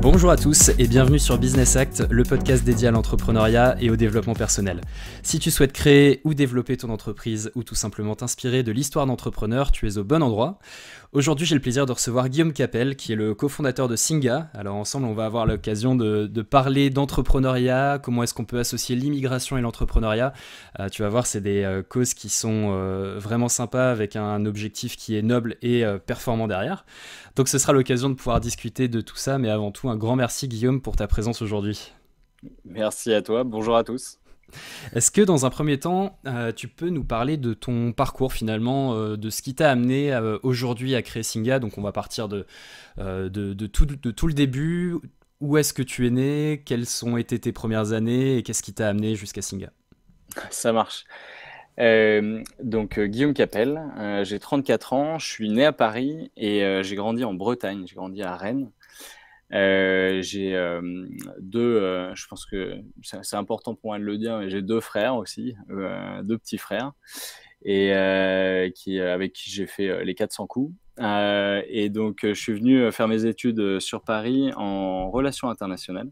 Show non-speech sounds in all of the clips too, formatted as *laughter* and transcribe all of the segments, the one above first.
Bonjour à tous et bienvenue sur Business Act, le podcast dédié à l'entrepreneuriat et au développement personnel. Si tu souhaites créer ou développer ton entreprise ou tout simplement t'inspirer de l'histoire d'entrepreneur, tu es au bon endroit. Aujourd'hui, j'ai le plaisir de recevoir Guillaume Capel, qui est le cofondateur de Singa. Alors ensemble, on va avoir l'occasion de, parler d'entrepreneuriat, comment est-ce qu'on peut associer l'immigration et l'entrepreneuriat. Euh, tu vas voir, c'est des euh, causes qui sont euh, vraiment sympas, avec un, objectif qui est noble et performant derrière. Donc ce sera l'occasion de pouvoir discuter de tout ça, mais avant tout, un grand merci Guillaume pour ta présence aujourd'hui. Merci à toi, bonjour à tous. Est-ce que dans un premier temps, euh, tu peux nous parler de ton parcours finalement, euh, de ce qui t'a amené euh, aujourd'hui à créer Singa Donc on va partir de, tout, de tout le début. Où est-ce que tu es né Quelles ont été tes premières années Et qu'est-ce qui t'a amené jusqu'à Singa Ça marche. donc Guillaume Capel, j'ai 34 ans, je suis né à Paris et j'ai grandi en Bretagne, j'ai grandi à Rennes. Euh, j'ai euh, deux, euh, je pense que c'est important pour moi de le dire, mais j'ai deux frères aussi, deux petits frères, et qui, avec qui j'ai fait les 400 coups. et donc, je suis venu faire mes études sur Paris en relations internationales.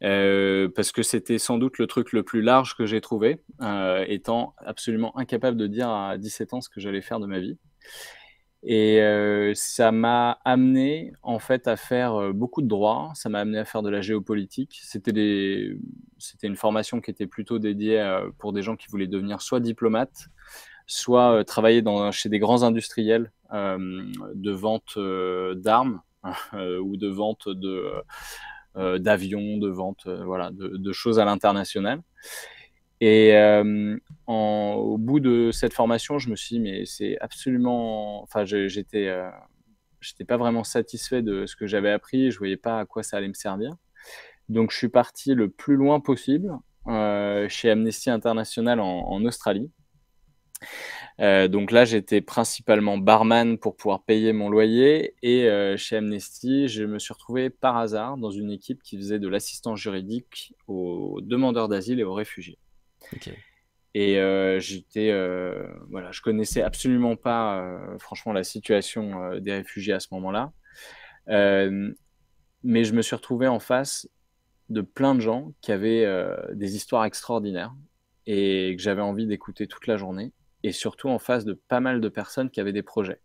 parce que c'était sans doute le truc le plus large que j'ai trouvé, étant absolument incapable de dire à 17 ans ce que j'allais faire de ma vie. Et euh, ça m'a amené en fait à faire euh, beaucoup de droit, ça m'a amené à faire de la géopolitique. C'était des... une formation qui était plutôt dédiée euh, pour des gens qui voulaient devenir soit diplomates, soit travailler dans, chez des grands industriels de vente d'armes *laughs* ou de vente d'avions, de, vente voilà, de, de choses à l'international. Et euh, au bout de cette formation, je me suis dit, mais c'est absolument. Enfin, j'étais, euh, j'étais pas vraiment satisfait de ce que j'avais appris. Je voyais pas à quoi ça allait me servir. Donc, je suis parti le plus loin possible euh, chez Amnesty International en Australie. donc là, j'étais principalement barman pour pouvoir payer mon loyer. Et chez Amnesty, je me suis retrouvé par hasard dans une équipe qui faisait de l'assistance juridique aux demandeurs d'asile et aux réfugiés. Et euh, j'étais, euh, voilà, je connaissais absolument pas, euh, franchement, la situation des réfugiés à ce moment-là. mais je me suis retrouvé en face de plein de gens qui avaient des histoires extraordinaires et que j'avais envie d'écouter toute la journée. Et surtout en face de pas mal de personnes qui avaient des projets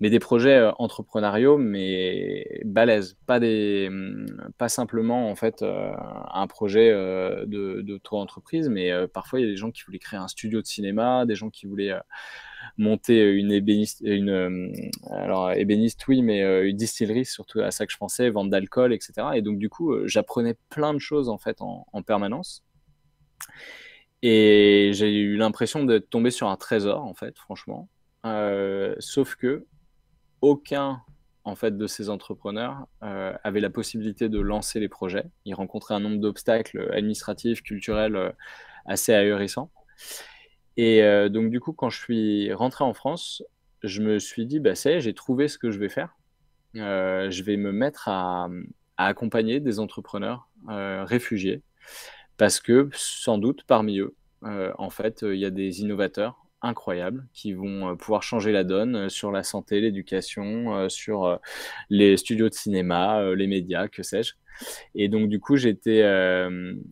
mais des projets euh, entrepreneuriaux, mais balèzes, pas, des, hum, pas simplement en fait euh, un projet euh, de d'auto-entreprise, mais parfois il y a des gens qui voulaient créer un studio de cinéma, des gens qui voulaient monter une ébéniste, une, hum, alors ébéniste oui, mais une distillerie, surtout à ça que je pensais, vente d'alcool, etc. Et donc du coup, j'apprenais plein de choses en fait en, permanence. Et j'ai eu l'impression d'être tombé sur un trésor, en fait, franchement. sauf que aucun en fait de ces entrepreneurs euh, avait la possibilité de lancer les projets. Ils rencontraient un nombre d'obstacles administratifs, culturels euh, assez ahurissants. Et euh, donc du coup, quand je suis rentré en France, je me suis dit, bah, ça j'ai trouvé ce que je vais faire. je vais me mettre à, à accompagner des entrepreneurs réfugiés parce que sans doute parmi eux, en fait, il y a des innovateurs, incroyables qui vont euh, pouvoir changer la donne euh, sur la santé, l'éducation, euh, sur les studios de cinéma, les médias, que sais-je. Et donc du coup, j'étais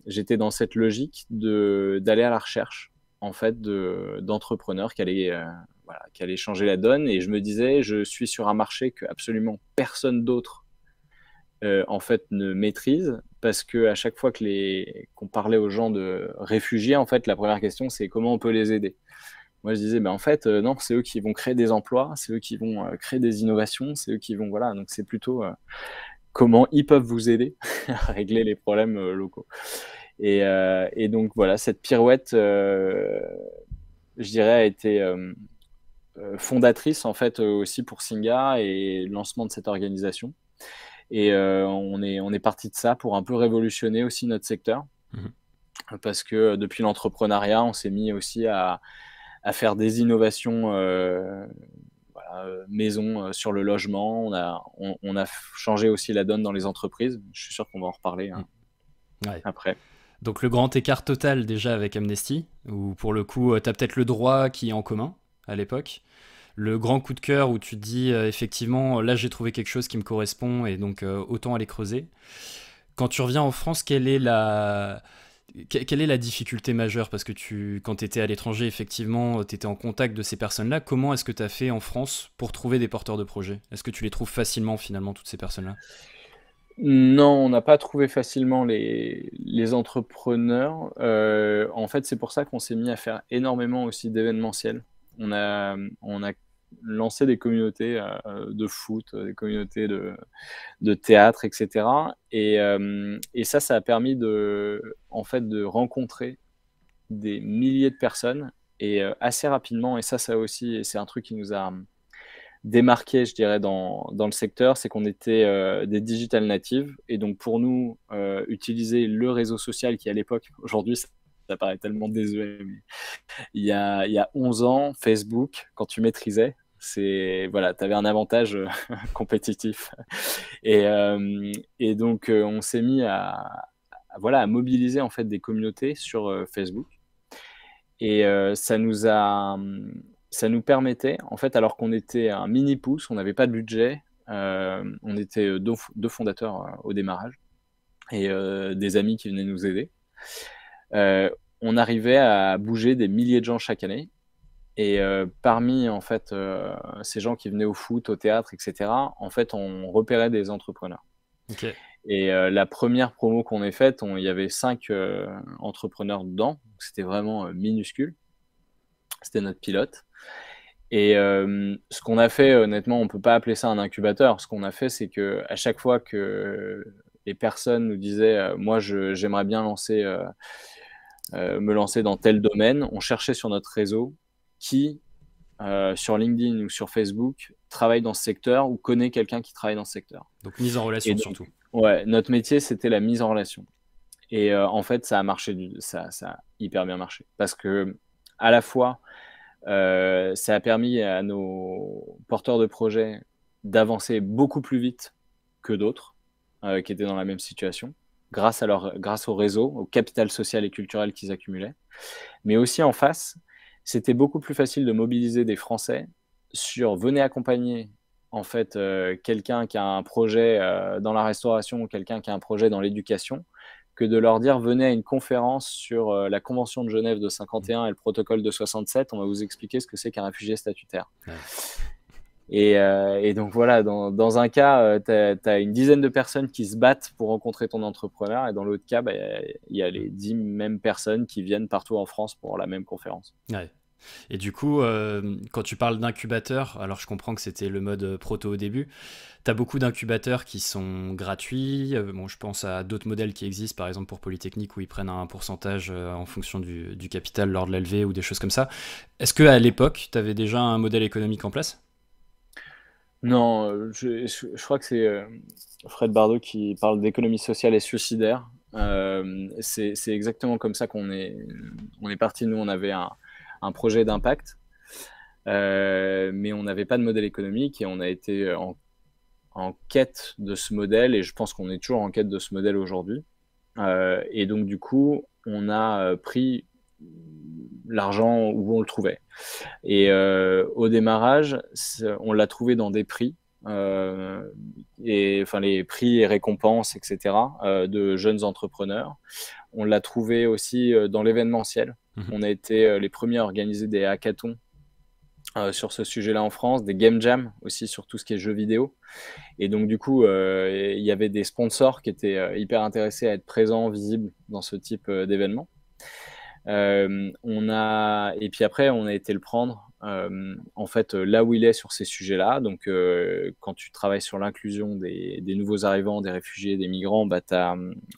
j'étais dans cette logique de d'aller à la recherche en fait de d'entrepreneurs qui allaient qui allaient changer la donne. Et je me disais, je suis sur un marché que absolument personne d'autre en fait ne maîtrise parce que à chaque fois que les qu'on parlait aux gens de réfugiés, en fait, la première question c'est comment on peut les aider. Moi, je disais, ben, en fait, euh, non, c'est eux qui vont créer des emplois, c'est eux qui vont euh, créer des innovations, c'est eux qui vont, voilà, donc c'est plutôt euh, comment ils peuvent vous aider *laughs* à régler les problèmes locaux. Et, et, donc voilà, cette pirouette, je dirais, a été fondatrice en fait aussi pour Singa et le lancement de cette organisation. Et on est, on est parti de ça pour un peu révolutionner aussi notre secteur. Mmh Parce que depuis l'entrepreneuriat, on s'est mis aussi à, à faire des innovations euh, euh, maison euh, sur le logement. On a, changé aussi la donne dans les entreprises. Je suis sûr qu'on va en reparler hein, mm. après. Donc le grand écart total déjà avec Amnesty, où pour le coup, tu as peut-être le droit qui est en commun à l'époque. Le grand coup de cœur où tu te dis effectivement, là j'ai trouvé quelque chose qui me correspond et donc autant aller creuser. Quand tu reviens en France, quelle est la quelle est la difficulté majeure Parce que tu, quand tu étais à l'étranger, effectivement, tu étais en contact de ces personnes-là. Comment est-ce que tu as fait en France pour trouver des porteurs de projets Est-ce que tu les trouves facilement, finalement, toutes ces personnes-là Non, on n'a pas trouvé facilement les, entrepreneurs. Euh, en fait, c'est pour ça qu'on s'est mis à faire énormément aussi d'événementiels On a, on a lancer des communautés euh, euh, de foot, euh, des communautés de, de théâtre, etc. Et, ça, ça a permis de, en fait, de rencontrer des milliers de personnes et assez rapidement. Et ça, ça aussi, c'est un truc qui nous a démarqué, je dirais, dans, le secteur, c'est qu'on était des digital natives. Et donc, pour nous, utiliser le réseau social qui, à l'époque, aujourd'hui, ça paraît tellement désolé Il, y a, 11 ans, Facebook, quand tu maîtrisais, c'est voilà, tu avais un avantage euh, *laughs* compétitif. Et, euh, donc, euh, on s'est mis à, voilà, à mobiliser en fait des communautés sur Facebook. Et ça nous a, ça nous permettait, en fait, alors qu'on était un mini pouce, on n'avait pas de budget, on était deux, deux fondateurs au démarrage et des amis qui venaient nous aider. Euh, on arrivait à bouger des milliers de gens chaque année. Et euh, parmi en fait euh, ces gens qui venaient au foot, au théâtre, etc. En fait, on repérait des entrepreneurs. Et la première promo qu'on ait faite, il y avait cinq entrepreneurs dedans. C'était vraiment minuscule. C'était notre pilote. Et ce qu'on a fait, honnêtement, on ne peut pas appeler ça un incubateur. Ce qu'on a fait, c'est qu'à chaque fois que les personnes nous disaient, moi, j'aimerais bien lancer euh, me lancer dans tel domaine, on cherchait sur notre réseau qui, euh, sur LinkedIn ou sur Facebook, travaille dans ce secteur ou connaît quelqu'un qui travaille dans ce secteur. Donc mise en relation surtout. Ouais, notre métier, c'était la mise en relation. Et euh, en fait, ça a marché, ça, a hyper bien marché. Parce que, à la fois, ça a permis à nos porteurs de projets d'avancer beaucoup plus vite que d'autres qui étaient dans la même situation grâce, à leur, grâce au réseau, au capital social et culturel qu'ils accumulaient. Mais aussi en face, c'était beaucoup plus facile de mobiliser des Français sur venez accompagner en fait euh, quelqu'un qui a un projet euh, dans la restauration ou quelqu'un qui a un projet dans l'éducation que de leur dire venez à une conférence sur euh, la convention de Genève de 51 et le protocole de 67, on va vous expliquer ce que c'est qu'un réfugié statutaire. Euh, et, donc voilà, dans, un cas, euh, tu as, une dizaine de personnes qui se battent pour rencontrer ton entrepreneur, et dans l'autre cas, bah, il y, a les dix mêmes personnes qui viennent partout en France pour la même conférence. Ouais. Et du coup, euh, quand tu parles d'incubateur, alors je comprends que c'était le mode proto au début, tu as beaucoup d'incubateurs qui sont gratuits. Bon, je pense à d'autres modèles qui existent, par exemple pour Polytechnique, où ils prennent un pourcentage en fonction du, du capital lors de l'élevé ou des choses comme ça. Est-ce qu'à l'époque, tu avais déjà un modèle économique en place non, euh, je, crois que c'est euh, Fred Bardot qui parle d'économie sociale et suicidaire. Euh, c'est exactement comme ça qu'on est, on est parti. Nous, on avait un, projet d'impact, mais on n'avait pas de modèle économique et on a été en, quête de ce modèle et je pense qu'on est toujours en quête de ce modèle aujourd'hui. et donc, du coup, on a pris l'argent où on le trouvait. Et euh, au démarrage, on l'a trouvé dans des prix. Euh, et enfin les prix et récompenses etc euh, de jeunes entrepreneurs on l'a trouvé aussi dans l'événementiel mhm. on a été les premiers à organiser des hackathons sur ce sujet-là en France, des game jams aussi sur tout ce qui est jeux vidéo. Et donc, du coup, il y avait des sponsors qui étaient hyper intéressés à être présents, visibles dans ce type d'événement. Euh, on a, et puis après, on a été le prendre euh, en fait euh, là où il est sur ces sujets-là. Donc, quand tu travailles sur l'inclusion des, nouveaux arrivants, des réfugiés, des migrants, bah, tu as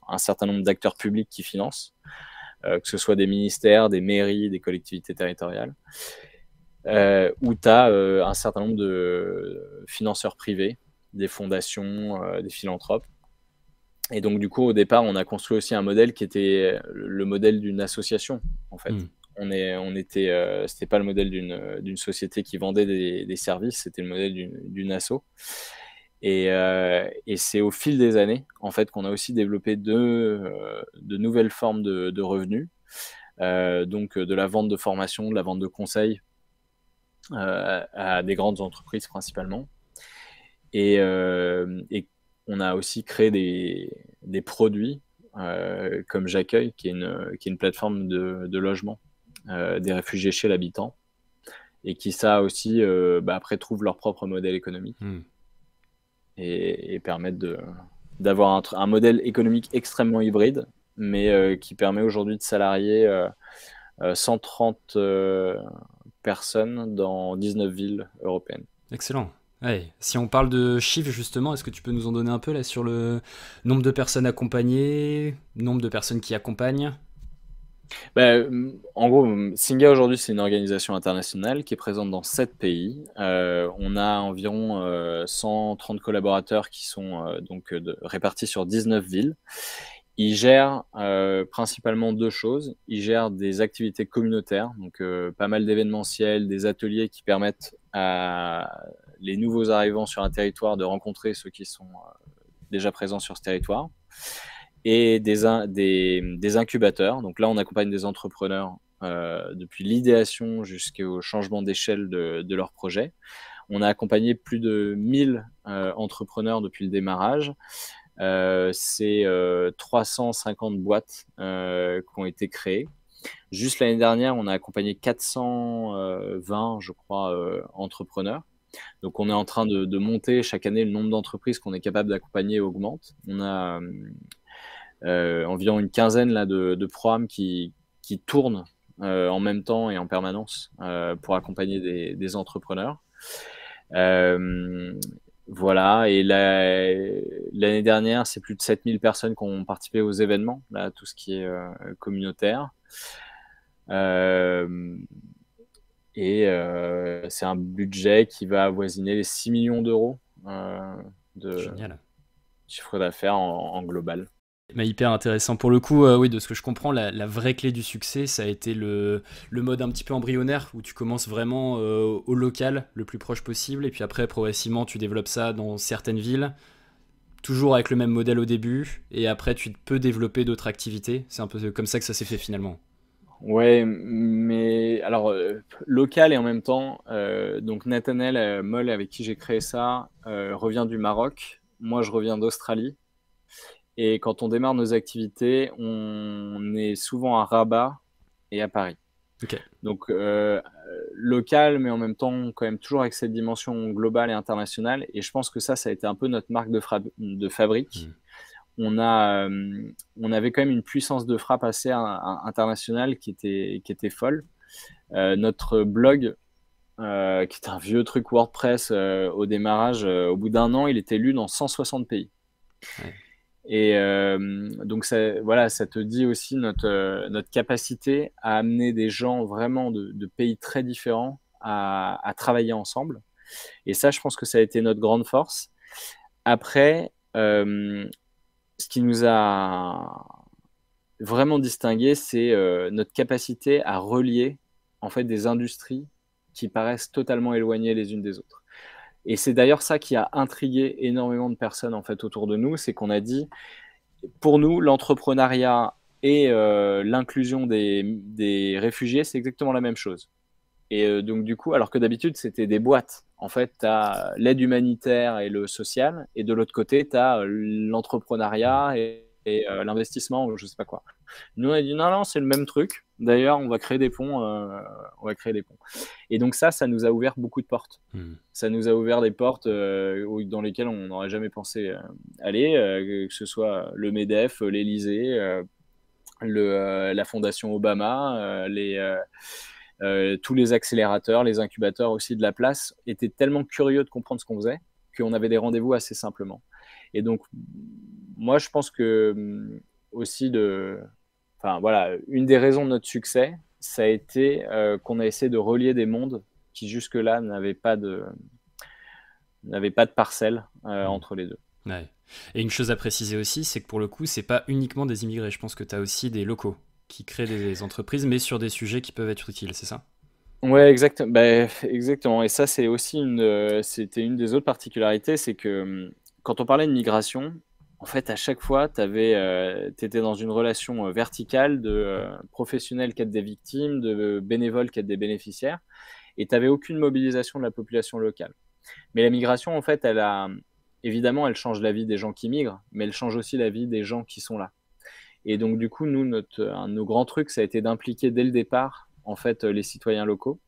un certain nombre d'acteurs publics qui financent, que ce soit des ministères, des mairies, des collectivités territoriales. ou tu as un certain nombre de financeurs privés, des fondations, des philanthropes, et donc, du coup, au départ, on a construit aussi un modèle qui était euh, le modèle d'une association, en fait. Hmm. On, est, on était, euh, c'était pas le modèle d'une euh, société qui vendait des, services, c'était le modèle d'une asso. Et, et c'est au fil des années, en fait, qu'on a aussi développé de, de nouvelles formes de, revenus, donc de la vente de formation, de la vente de conseils à des grandes entreprises principalement. Et, et on a aussi créé des, produits euh, comme J'accueille, qui, est une plateforme de, logement euh, des réfugiés chez l'habitant, et qui ça aussi, euh, bah, après, trouve leur propre modèle économique hmm. et, permettent d'avoir un, modèle économique extrêmement hybride, mais qui permet aujourd'hui de salarier 130 personnes dans 19 villes européennes. Excellent. Si on parle de chiffres justement, est-ce que tu peux nous en donner un peu là sur le nombre de personnes accompagnées, nombre de personnes qui accompagnent bah, en gros, Singa aujourd'hui, c'est une organisation internationale qui est présente dans 7 pays. Euh, on a environ 130 euh, collaborateurs qui sont euh, donc répartis sur 19 villes. Ils gèrent principalement deux choses. Ils gèrent des activités communautaires, donc pas mal d'événementiels, des ateliers qui permettent à les nouveaux arrivants sur un territoire de rencontrer ceux qui sont euh, déjà présents sur ce territoire et des, incubateurs. Donc là, on accompagne des entrepreneurs euh, depuis l'idéation jusqu'au changement d'échelle de, leur projet. On a accompagné plus de 1000 euh, entrepreneurs depuis le démarrage. C'est 350 boîtes qui ont été créées. Juste l'année dernière, on a accompagné 420, je crois, entrepreneurs. Donc on est en train de, monter chaque année le nombre d'entreprises qu'on est capable d'accompagner augmente. On a euh, euh, environ une quinzaine de, programmes qui, tournent euh, en même temps et en permanence pour accompagner des, entrepreneurs. voilà, et l'année dernière, c'est plus de 7000 personnes qui ont participé aux événements, là, tout ce qui est communautaire. Et euh, c'est un budget qui va avoisiner les 6 millions d'euros euh, de chiffre d'affaires en, global. Mais hyper intéressant. Pour le coup, euh, oui, de ce que je comprends, la, la, vraie clé du succès, ça a été le, le mode un petit peu embryonnaire où tu commences vraiment au local, le plus proche possible, et puis après, progressivement, tu développes ça dans certaines villes, toujours avec le même modèle au début, et après, tu peux développer d'autres activités. C'est un peu comme ça que ça s'est fait finalement. Ouais, mais alors euh, local et en même temps, euh, donc Nathanel euh, Moll avec qui j'ai créé ça revient du Maroc, moi je reviens d'Australie. Et quand on démarre nos activités, on est souvent à Rabat et à Paris. Donc local, mais en même temps quand même toujours avec cette dimension globale et internationale. Et je pense que ça, ça a été un peu notre marque de, de fabrique. Mmh on, a, euh, on avait quand même une puissance de frappe assez internationale qui était, qui était folle. Euh, notre blog, euh, qui est un vieux truc WordPress au démarrage, au bout d'un an, il était lu dans 160 pays. Et donc, ça, voilà, ça te dit aussi notre, notre capacité à amener des gens vraiment de, pays très différents à, travailler ensemble. Et ça, je pense que ça a été notre grande force. Après, ce qui nous a vraiment distingué, c'est euh, notre capacité à relier en fait des industries qui paraissent totalement éloignées les unes des autres. Et c'est d'ailleurs ça qui a intrigué énormément de personnes en fait autour de nous, c'est qu'on a dit pour nous l'entrepreneuriat et euh, l'inclusion des réfugiés, c'est exactement la même chose. Et euh, donc, du coup, alors que d'habitude, c'était des boîtes. En fait, tu as euh, l'aide humanitaire et le social, et de l'autre côté, tu as euh, l'entrepreneuriat et, l'investissement, je ne sais pas quoi. Nous, on a dit non, non, c'est le même truc. D'ailleurs, on va créer des ponts. on va créer des ponts. Et donc, ça, ça nous a ouvert beaucoup de portes. Hmm. Ça nous a ouvert des portes dans lesquelles on n'aurait jamais pensé aller, que ce soit le MEDEF, l'Elysée, le, la Fondation Obama, les euh, tous les accélérateurs, les incubateurs aussi de la place étaient tellement curieux de comprendre ce qu'on faisait qu'on avait des rendez-vous assez simplement. Et donc, moi, je pense que hum, aussi de. Enfin, voilà, une des raisons de notre succès, ça a été euh, qu'on a essayé de relier des mondes qui jusque-là n'avaient pas de n'avaient pas de parcelle euh, mmh. entre les deux. Et une chose à préciser aussi, c'est que pour le coup, c'est pas uniquement des immigrés. Je pense que tu as aussi des locaux qui créent des entreprises, mais sur des sujets qui peuvent être utiles, c'est ça Ouais, exact, bah, exactement. Et ça, c'est aussi une, euh, c'était une des autres particularités, c'est que hum, quand on parlait de migration, en fait, à chaque fois, tu euh, étais dans une relation euh, verticale de professionnels qui des victimes, de bénévoles qui des bénéficiaires, et tu n'avais aucune mobilisation de la population locale. Mais la migration, en fait, elle a, hum, évidemment, elle change la vie des gens qui migrent, mais elle change aussi la vie des gens qui sont là. Et donc, du coup, nous, notre, un nos grands trucs, ça a été d'impliquer dès le départ, en fait, euh, les citoyens locaux.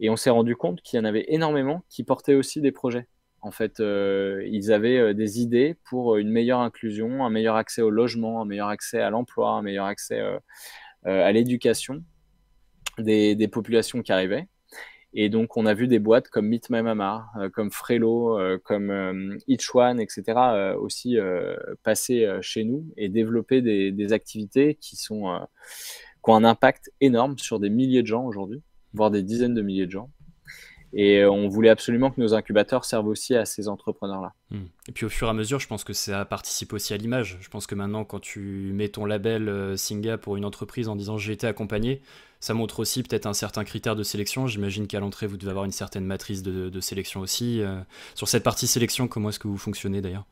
Et on s'est rendu compte qu'il y en avait énormément qui portaient aussi des projets. En fait, euh, ils avaient euh, des idées pour une meilleure inclusion, un meilleur accès au logement, un meilleur accès à l'emploi, un meilleur accès à l'éducation des populations qui arrivaient. Et donc, on a vu des boîtes comme Meet My Mama, euh, comme Frelo, euh, comme euh, etc., euh, aussi passer chez nous et développer des, activités qui ont un impact énorme sur des milliers de gens aujourd'hui, voire des dizaines de milliers de gens. Et on voulait absolument que nos incubateurs servent aussi à ces entrepreneurs-là. Hmm. Et puis au fur et à mesure, je pense que ça participe aussi à l'image. Je pense que maintenant, quand tu mets ton label euh, Singa pour une entreprise en disant j'ai été accompagné, ça montre aussi peut-être un certain critère de sélection. J'imagine qu'à l'entrée, vous devez avoir une certaine matrice de, sélection aussi. Euh, sur cette partie sélection, comment est-ce que vous fonctionnez d'ailleurs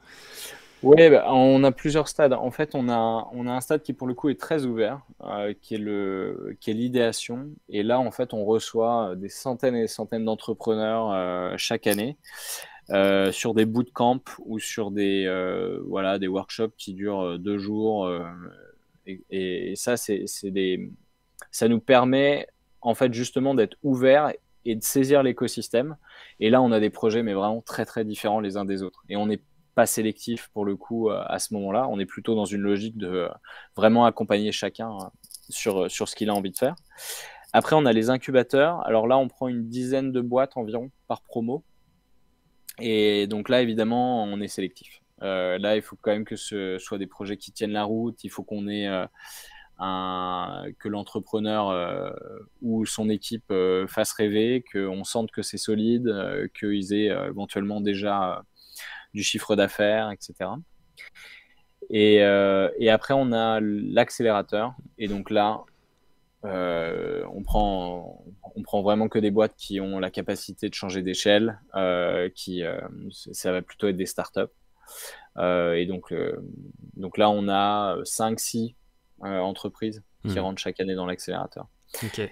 oui, bah, on a plusieurs stades. En fait, on a, on a un stade qui, pour le coup, est très ouvert, euh, qui est l'idéation. Et là, en fait, on reçoit euh, des centaines et des centaines d'entrepreneurs euh, chaque année sur des bootcamps ou sur des, voilà, des workshops qui durent deux jours. Et, ça, ça nous permet, en fait, justement, d'être ouvert et de saisir l'écosystème. Et là, on a des projets, mais vraiment très, très différents les uns des autres. Et on est pas sélectif pour le coup euh, à ce moment-là. On est plutôt dans une logique de euh, vraiment accompagner chacun euh, sur, sur ce qu'il a envie de faire. Après, on a les incubateurs. Alors là, on prend une dizaine de boîtes environ par promo. Et donc là, évidemment, on est sélectif. là, il faut quand même que ce soit des projets qui tiennent la route. Il faut qu'on ait un, que l'entrepreneur ou son équipe fasse rêver, qu'on sente que c'est solide, qu'ils aient éventuellement déjà du chiffre d'affaires, etc. Euh, et, après, on a l'accélérateur. Et donc là, euh, on, prend, prend vraiment que des boîtes qui ont la capacité de changer d'échelle. Euh, qui ça va plutôt être des startups. et donc, là, on a 5-6 entreprises qui hmm. rentrent chaque année dans l'accélérateur.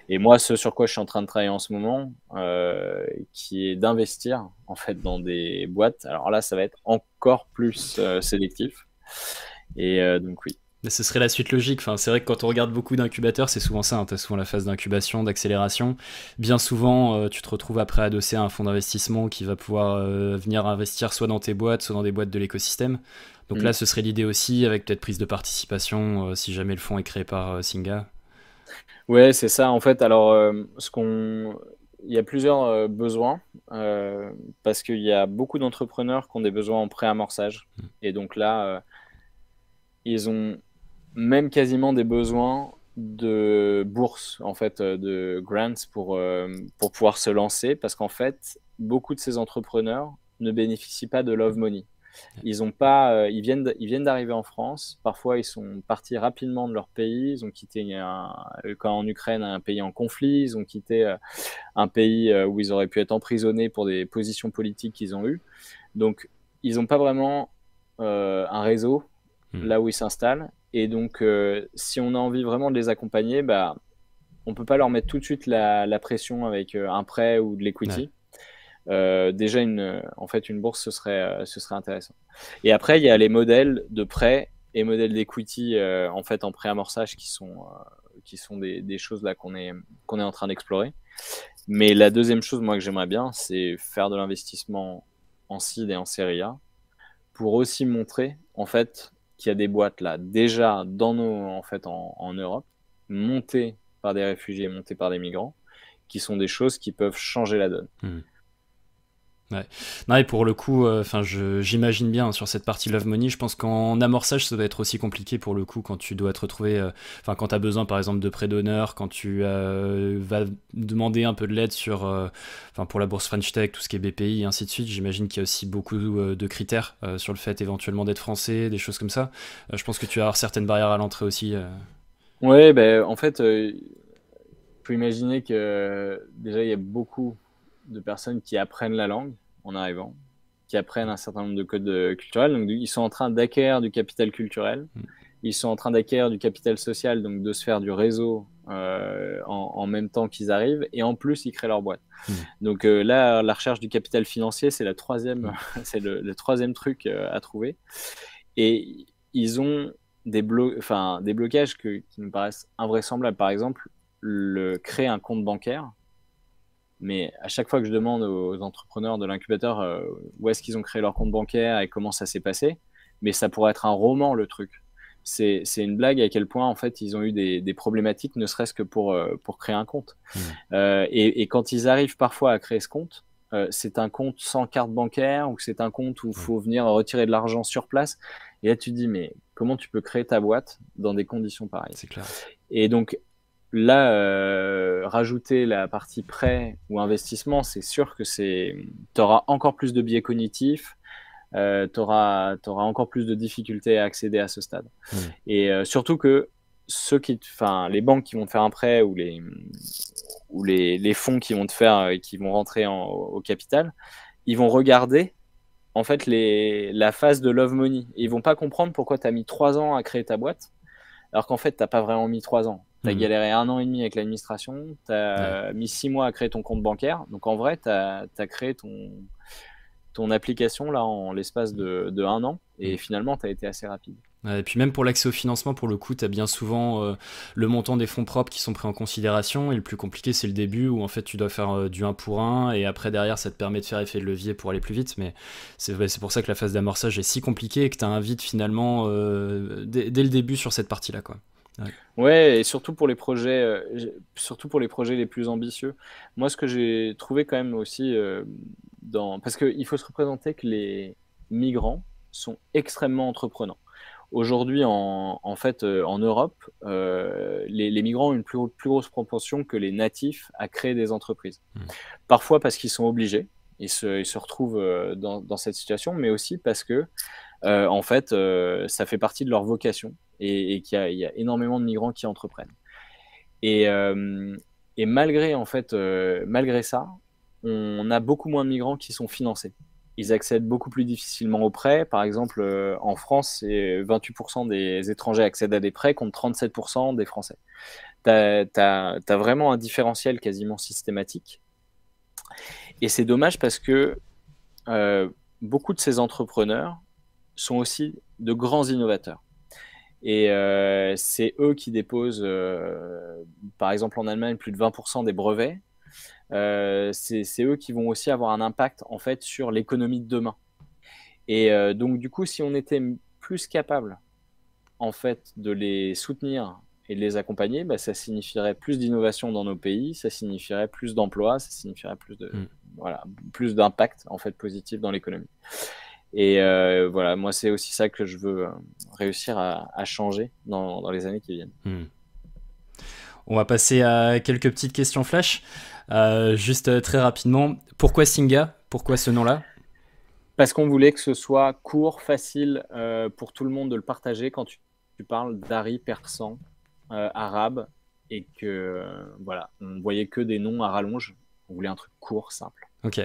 Et moi, ce sur quoi je suis en train de travailler en ce moment, euh, qui est d'investir en fait dans des boîtes. Alors là, ça va être encore plus euh, sélectif. Et euh, donc oui. ce serait la suite logique. c'est vrai que quand on regarde beaucoup d'incubateurs, c'est souvent ça. Hein. Tu as souvent la phase d'incubation, d'accélération. Bien souvent, tu te retrouves après adossé à un fonds d'investissement qui va pouvoir venir investir soit dans tes boîtes, soit dans des boîtes de l'écosystème. Donc mm. là, ce serait l'idée aussi, avec peut-être prise de participation, si jamais le fonds est créé par Singa. Oui, c'est ça. En fait, alors, euh, ce qu'on, il y a plusieurs euh, besoins euh, parce qu'il y a beaucoup d'entrepreneurs qui ont des besoins en pré-amorçage. Mm. Et donc là, ils ont même quasiment des besoins de bourses, en fait, de grants pour, pour pouvoir se lancer parce qu'en fait, beaucoup de ces entrepreneurs ne bénéficient pas de love money. Ils ont pas, euh, ils viennent, ils viennent d'arriver en France. Parfois, ils sont partis rapidement de leur pays. Ils ont quitté euh, quand en Ukraine un pays en conflit. Ils ont quitté euh, un pays où ils auraient pu être emprisonnés pour des positions politiques qu'ils ont eues. Donc, ils n'ont pas vraiment un réseau hmm. là où ils s'installent. Et donc, si on a envie vraiment de les accompagner, bah, on peut pas leur mettre tout de suite la, pression avec un prêt ou de l'equity. Euh, déjà une, en fait une bourse ce serait, euh, ce serait intéressant. Et après il y a les modèles de prêt et modèles d'equity euh, en fait en pré qui sont, qui sont des, choses là qu'on est, qu'on est en train d'explorer. Mais la deuxième chose moi que j'aimerais bien c'est faire de l'investissement en seed et en série A pour aussi montrer en fait qu'il y a des boîtes là déjà dans nos en fait en, Europe montées par des réfugiés, montées par des migrants qui sont des choses qui peuvent changer la donne. Mmh. Ouais. Non, et pour le coup, euh, enfin, j'imagine bien hein, sur cette partie Love Money, je pense qu'en amorçage, ça va être aussi compliqué pour le coup quand tu dois te retrouver, euh, enfin, quand tu as besoin par exemple de prêts d'honneur, quand tu euh, vas demander un peu de l'aide sur, enfin, pour la bourse French Tech, tout ce qui est BPI, et ainsi de suite. J'imagine qu'il y a aussi beaucoup de critères sur le fait éventuellement d'être français, des choses comme ça. je pense que tu vas avoir certaines barrières à l'entrée aussi. Ouais, ben en fait, il faut imaginer que déjà il y a beaucoup de personnes qui apprennent la langue en arrivant, qui apprennent un certain nombre de codes euh, culturels. Donc, ils sont en train d'acquérir du capital culturel, mm. ils sont en train d'acquérir du capital social, donc de se faire du réseau euh, en, même temps qu'ils arrivent, et en plus, ils créent leur boîte. Mm. Donc euh, là, la recherche du capital financier, c'est mm. *laughs* le, troisième truc à trouver. Et ils ont des, des blocages que, qui nous paraissent invraisemblables. Par exemple, le, créer un compte bancaire mais à chaque fois que je demande aux entrepreneurs de l'incubateur euh, où est-ce qu'ils ont créé leur compte bancaire et comment ça s'est passé, mais ça pourrait être un roman le truc. C'est une blague à quel point en fait ils ont eu des, problématiques, ne serait-ce que pour, euh, pour créer un compte. Mmh. Euh, et, quand ils arrivent parfois à créer ce compte, c'est un compte sans carte bancaire ou c'est un compte où il faut venir retirer de l'argent sur place. Et là tu te dis mais comment tu peux créer ta boîte dans des conditions pareilles C'est clair. Et donc Là, euh, rajouter la partie prêt ou investissement, c'est sûr que c'est, tu auras encore plus de biais cognitifs, euh, tu auras, encore plus de difficultés à accéder à ce stade. Mmh. Et euh, surtout que ceux qui, enfin, les banques qui vont te faire un prêt ou les, ou les, fonds qui vont te faire, qui vont rentrer au capital, ils vont regarder en fait les, la phase de love money. Ils ils vont pas comprendre pourquoi tu as mis trois ans à créer ta boîte, alors qu'en fait, tu n'as pas vraiment mis trois ans tu as mhm. galéré un an et demi avec l'administration, tu as mis six mois à créer ton compte bancaire. Donc en vrai, tu as, créé ton, application là en l'espace de, un an et mhm. finalement, tu as été assez rapide. Et puis même pour l'accès au financement, pour le coup, tu as bien souvent euh, le montant des fonds propres qui sont pris en considération. Et le plus compliqué, c'est le début où en fait tu dois faire euh, du 1 pour 1 et après derrière ça te permet de faire effet de levier pour aller plus vite. Mais c'est pour ça que la phase d'amorçage est si compliquée et que tu vide finalement euh, dès, dès, le début sur cette partie-là. quoi. Ouais. et surtout pour les projets, euh, surtout pour les projets les plus ambitieux. Moi, ce que j'ai trouvé quand même aussi euh, dans, parce qu'il faut se représenter que les migrants sont extrêmement entreprenants. Aujourd'hui, en, fait, euh, en Europe, les, migrants ont une plus, grosse proportion que les natifs à créer des entreprises. Mmh. Parfois parce qu'ils sont obligés, ils se, ils se retrouvent dans, dans, cette situation, mais aussi parce que, en fait, ça fait partie de leur vocation et, qu'il y, a énormément de migrants qui entreprennent. Et, euh, malgré, en fait, euh, malgré ça, on a beaucoup moins de migrants qui sont financés. Ils accèdent beaucoup plus difficilement aux prêts. Par exemple, euh, en France, 28% des étrangers accèdent à des prêts contre 37% des Français. Tu as, vraiment un différentiel quasiment systématique. Et c'est dommage parce que beaucoup de ces entrepreneurs sont aussi de grands innovateurs. Et euh, c'est eux qui déposent, euh, par exemple en Allemagne, plus de 20% des brevets. Euh, c'est eux qui vont aussi avoir un impact en fait sur l'économie de demain. Et donc du coup, si on était plus capable en fait de les soutenir et de les accompagner, bah, ça signifierait plus d'innovation dans nos pays, ça signifierait plus d'emplois, ça signifierait plus de mm. voilà, plus d'impact en fait positif dans l'économie. Et euh, voilà, moi, c'est aussi ça que je veux euh, réussir à, changer dans, les années qui viennent. Hmm. On va passer à quelques petites questions flash. Euh, juste très rapidement, pourquoi Singa Pourquoi ce nom-là Parce qu'on voulait que ce soit court, facile pour tout le monde de le partager quand tu, parles d'Ari persan, arabe, et que voilà, on voyait que des noms à rallonge. On voulait un truc court, simple. Ok.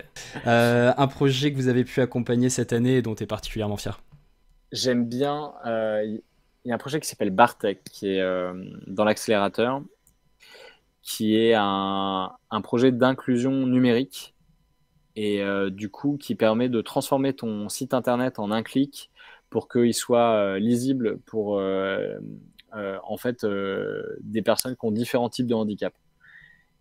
Euh, un projet que vous avez pu accompagner cette année et dont tu es particulièrement fier J'aime bien. Il euh, y a un projet qui s'appelle Bartek, qui est euh, dans l'accélérateur, qui est un, projet d'inclusion numérique et du coup qui permet de transformer ton site internet en un clic pour qu'il soit lisible pour en fait des personnes qui ont différents types de handicap.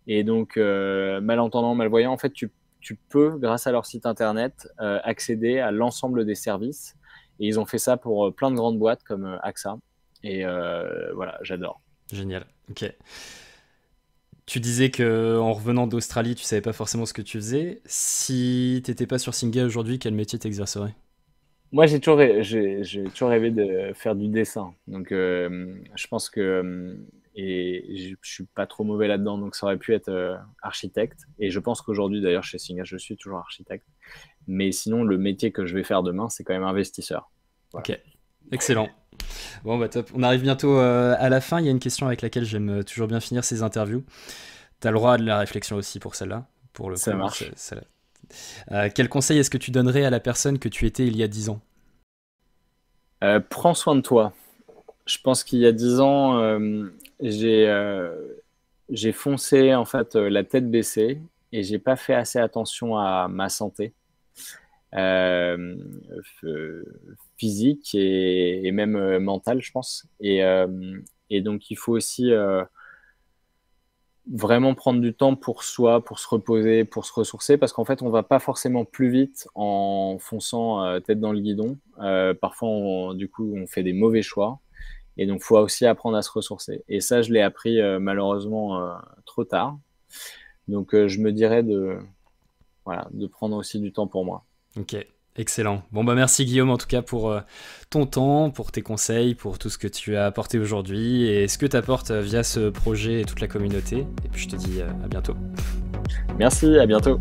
Et donc, euh, malentendant, malvoyant, en fait, tu tu peux, grâce à leur site internet, euh, accéder à l'ensemble des services. Et ils ont fait ça pour euh, plein de grandes boîtes comme euh, AXA. Et voilà, j'adore. Génial. Ok. Tu disais que en revenant d'Australie, tu savais pas forcément ce que tu faisais. Si tu n'étais pas sur Singa aujourd'hui, quel métier t'exercerais Moi, j'ai toujours, rêvé, j'ai, toujours rêvé de faire du dessin. Donc, je pense que et je, ne suis pas trop mauvais là-dedans, donc ça aurait pu être euh, architecte. Et je pense qu'aujourd'hui, d'ailleurs, chez Singa, je suis toujours architecte. Mais sinon, le métier que je vais faire demain, c'est quand même investisseur. Ok, excellent. Bon, bah top. On arrive bientôt euh, à la fin. Il y a une question avec laquelle j'aime euh, toujours bien finir ces interviews. Tu as le droit à de la réflexion aussi pour celle-là. Pour le ça marche. quel conseil est-ce que tu donnerais à la personne que tu étais il y a 10 ans Prends soin de toi je pense qu'il y a dix ans, euh, euh, j'ai foncé en fait euh, la tête baissée et j'ai pas fait assez attention à ma santé physique et, même mentale, je pense. Et, donc il faut aussi vraiment prendre du temps pour soi, pour se reposer, pour se ressourcer, parce qu'en fait, on va pas forcément plus vite en fonçant tête dans le guidon. parfois, du coup, on fait des mauvais choix. Et donc, faut aussi apprendre à se ressourcer. Et ça, je l'ai appris euh, malheureusement euh, trop tard. Donc, euh, je me dirais de, voilà, de prendre aussi du temps pour moi. Ok. Excellent. Bon, bah merci Guillaume en tout cas pour ton temps, pour tes conseils, pour tout ce que tu as apporté aujourd'hui et ce que tu apportes via ce projet et toute la communauté. Et puis je te dis à bientôt. Merci, à bientôt.